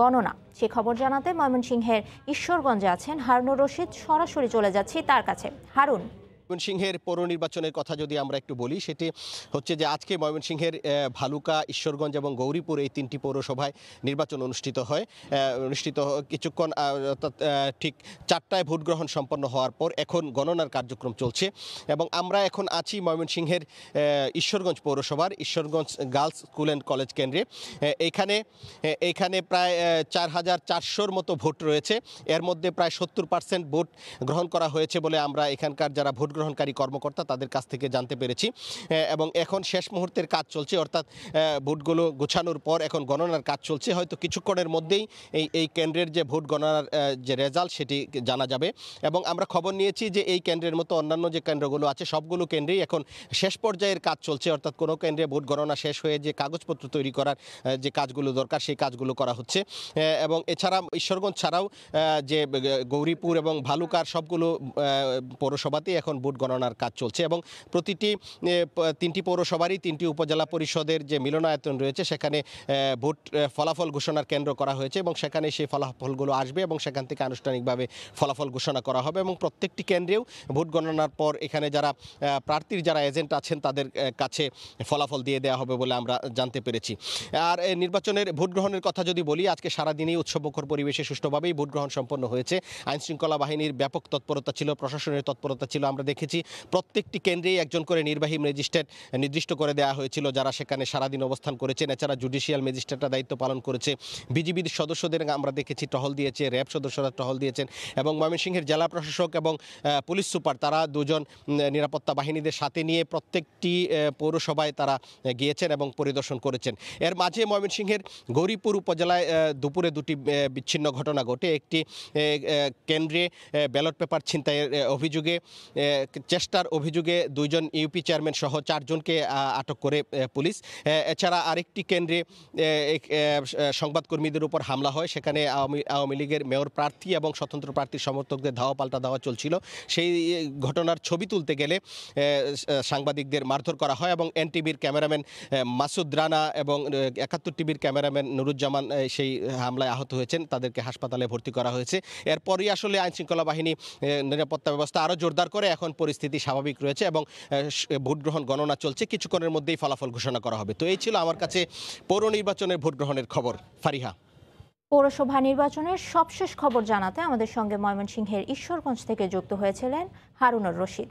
গণনা সে খবর জানাতে ময়মনসিংহের ঈশ্বরগঞ্জে আছেন হারুন রশিদ সরাসরি চলে যাচ্ছি তার কাছে হারুন ময়মনসিংহের পৌর নির্বাচনের কথা যদি আমরা একটু বলি সেটি হচ্ছে যে আজকে ময়মনসিংহের ভালুকা ঈশ্বরগঞ্জ এবং গৌরীপুর এই তিনটি পৌরসভায় নির্বাচন অনুষ্ঠিত হয় অনুষ্ঠিত কিছুক্ষণ ঠিক চারটায় ভোট গ্রহণ সম্পন্ন হওয়ার পর এখন গণনার কার্যক্রম চলছে এবং আমরা এখন আছি ময়মনসিংহের ঈশ্বরগঞ্জ পৌরসভার Ishwarganj girls school and college কেন্দ্রে এখানে এখানে প্রায় চার হাজার চারশোর মতো ভোট রয়েছে এর মধ্যে প্রায় সত্তর পার্সেন্ট ভোট গ্রহণ করা হয়েছে বলে আমরা এখানকার যারা ভোট অংশগ্রহণকারী কর্মকর্তা তাদের কাছ থেকে জানতে পেরেছি এবং এখন শেষ মুহূর্তের কাজ চলছে অর্থাৎ ভোটগুলো গোছানোর পর এখন গণনার কাজ চলছে হয়তো কিছুক্ষণের মধ্যেই এই এই কেন্দ্রের যে ভোট গণনার যে রেজাল্ট সেটি জানা যাবে এবং আমরা খবর নিয়েছি যে এই কেন্দ্রের মতো অন্যান্য যে কেন্দ্রগুলো আছে সবগুলো কেন্দ্রেই এখন শেষ পর্যায়ের কাজ চলছে অর্থাৎ কোনো কেন্দ্রে ভোট গণনা শেষ হয়ে যে কাগজপত্র তৈরি করার যে কাজগুলো দরকার সেই কাজগুলো করা হচ্ছে এবং এছাড়া ঈশ্বরগঞ্জ ছাড়াও যে গৌরীপুর এবং ভালুকার সবগুলো পৌরসভাতেই এখন ভোট গণনার কাজ চলছে এবং প্রতিটি তিনটি পৌরসভারই তিনটি উপজেলা পরিষদের যে মিলনায়তন রয়েছে সেখানে ভোট ফলাফল ঘোষণার কেন্দ্র করা হয়েছে এবং সেখানে সেই ফলাফলগুলো আসবে এবং সেখান থেকে আনুষ্ঠানিকভাবে ফলাফল ঘোষণা করা হবে এবং প্রত্যেকটি কেন্দ্রেও ভোট গণনার পর এখানে যারা প্রার্থীর যারা এজেন্ট আছেন তাদের কাছে ফলাফল দিয়ে দেওয়া হবে বলে আমরা জানতে পেরেছি আর নির্বাচনের ভোট গ্রহণের কথা যদি বলি আজকে সারাদিনই উৎসবমুখর পরিবেশে সুষ্ঠুভাবেই ভোট গ্রহণ সম্পন্ন হয়েছে আইনশৃঙ্খলা বাহিনীর ব্যাপক তৎপরতা ছিল প্রশাসনের তৎপরতা ছিল আমরা দেখেছি প্রত্যেকটি কেন্দ্রেই একজন করে নির্বাহী ম্যাজিস্ট্রেট নির্দিষ্ট করে দেওয়া হয়েছিল যারা সেখানে সারাদিন অবস্থান করেছেন এছাড়া জুডিশিয়াল ম্যাজিস্ট্রেটরা দায়িত্ব পালন করেছে বিজিবির সদস্যদের আমরা দেখেছি টহল দিয়েছে র্যাব সদস্যরা টহল দিয়েছেন এবং ময়মনসিংহের জেলা প্রশাসক এবং পুলিশ সুপার তারা দুজন নিরাপত্তা বাহিনীদের সাথে নিয়ে প্রত্যেকটি পৌরসভায় তারা গিয়েছেন এবং পরিদর্শন করেছেন এর মাঝে ময়মনসিংহের গৌরীপুর উপজেলায় দুপুরে দুটি বিচ্ছিন্ন ঘটনা ঘটে একটি কেন্দ্রে ব্যালট পেপার ছিনতাইয়ের অভিযোগে চেষ্টার অভিযোগে দুইজন ইউপি চেয়ারম্যান সহ চারজনকে আটক করে পুলিশ এছাড়া আরেকটি কেন্দ্রে সংবাদকর্মীদের উপর হামলা হয় সেখানে আওয়ামী আওয়ামী লীগের মেয়র প্রার্থী এবং স্বতন্ত্র প্রার্থীর সমর্থকদের ধাওয়া পাল্টা দেওয়া চলছিল সেই ঘটনার ছবি তুলতে গেলে সাংবাদিকদের মারধর করা হয় এবং এনটিভির ক্যামেরাম্যান মাসুদ রানা এবং একাত্তর টিভির ক্যামেরাম্যান নুরুজ্জামান সেই হামলায় আহত হয়েছেন তাদেরকে হাসপাতালে ভর্তি করা হয়েছে এরপরই আসলে আইনশৃঙ্খলা বাহিনী নিরাপত্তা ব্যবস্থা আরও জোরদার করে এখন বর্তমান পরিস্থিতি স্বাভাবিক রয়েছে এবং ভোট গ্রহণ গণনা চলছে কিছুক্ষণের মধ্যেই ফলাফল ঘোষণা করা হবে তো এই ছিল আমার কাছে পৌর নির্বাচনের ভোট গ্রহণের খবর ফারিহা পৌরসভা নির্বাচনের সবশেষ খবর জানাতে আমাদের সঙ্গে ময়মনসিংহের ঈশ্বরগঞ্জ থেকে যুক্ত হয়েছিলেন হারুনুর রশিদ